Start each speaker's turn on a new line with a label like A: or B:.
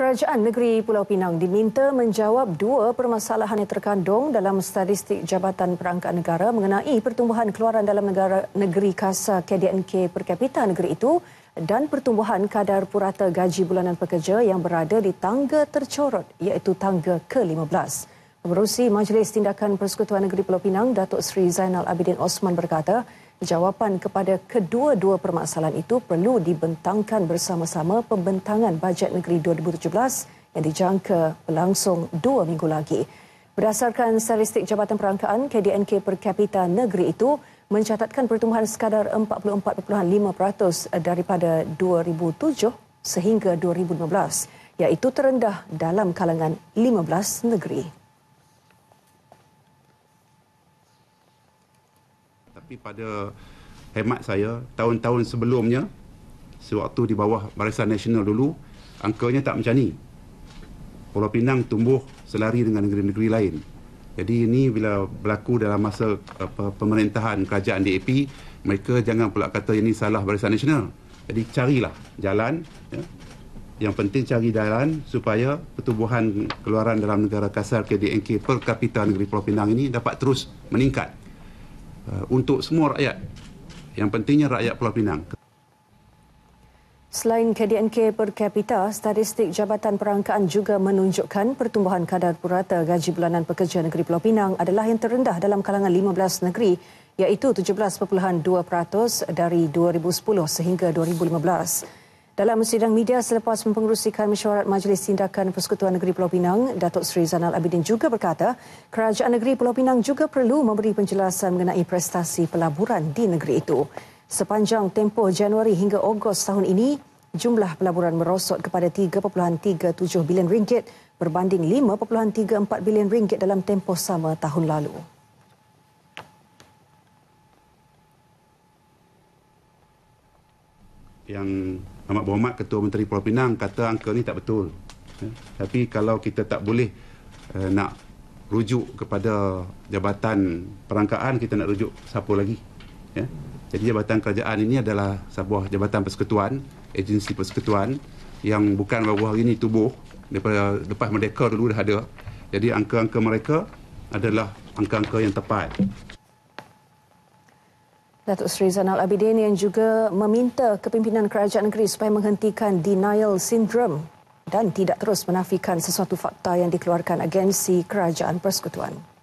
A: Kerajaan Negeri Pulau Pinang diminta menjawab dua permasalahan yang terkandung dalam statistik Jabatan perangkaan Negara mengenai pertumbuhan keluaran dalam negara negeri kasa KDNK per kapita negeri itu dan pertumbuhan kadar purata gaji bulanan pekerja yang berada di tangga tercorot iaitu tangga ke-15. Pemerusi Majlis Tindakan Persekutuan Negeri Pulau Pinang, Datuk Sri Zainal Abidin Osman berkata, Jawapan kepada kedua-dua permasalahan itu perlu dibentangkan bersama-sama pembentangan bajet negeri 2017 yang dijangka berlangsung dua minggu lagi. Berdasarkan statistik Jabatan Perangkaan, KDNK per kapita negeri itu mencatatkan pertumbuhan sekadar 44.5% daripada 2007 sehingga 2015, iaitu terendah dalam kalangan 15 negeri.
B: Tapi pada hemat saya, tahun-tahun sebelumnya, sewaktu di bawah Barisan Nasional dulu, angkanya tak macam ni. Pulau Pinang tumbuh selari dengan negeri-negeri lain. Jadi ini bila berlaku dalam masa apa, pemerintahan kerajaan DAP, mereka jangan pula kata ini salah Barisan Nasional. Jadi carilah jalan. Ya. Yang penting cari jalan supaya pertumbuhan keluaran dalam negara kasar KDNK per kapita negeri Pulau Pinang ini dapat terus meningkat. Uh, untuk semua rakyat. Yang pentingnya rakyat Pulau Pinang.
A: Selain KDNK per capita, statistik Jabatan Perangkaan juga menunjukkan pertumbuhan kadar purata gaji bulanan pekerja negeri Pulau Pinang adalah yang terendah dalam kalangan 15 negeri iaitu 17.2% dari 2010 sehingga 2015. Dalam sidang media selepas mempengerusikan mesyuarat Majlis Tindakan Persekutuan Negeri Pulau Pinang, Datuk Seri Zainal Abidin juga berkata, Kerajaan Negeri Pulau Pinang juga perlu memberi penjelasan mengenai prestasi pelaburan di negeri itu. Sepanjang tempoh Januari hingga Ogos tahun ini, jumlah pelaburan merosot kepada 3.37 bilion ringgit berbanding 5.34 bilion ringgit dalam tempoh sama tahun lalu.
B: yang amat berhormat Ketua Menteri Pulau Pinang kata angka ni tak betul. Ya. Tapi kalau kita tak boleh uh, nak rujuk kepada jabatan perangkaan, kita nak rujuk siapa lagi. Ya. Jadi jabatan kerajaan ini adalah sebuah jabatan persekutuan, agensi persekutuan yang bukan baru hari ini tubuh daripada lepas merdeka dulu dah ada. Jadi angka-angka mereka adalah angka-angka yang tepat.
A: Datuk Seri Zainal Abidin yang juga meminta kepimpinan kerajaan negeri supaya menghentikan denial syndrome dan tidak terus menafikan sesuatu fakta yang dikeluarkan agensi kerajaan persekutuan.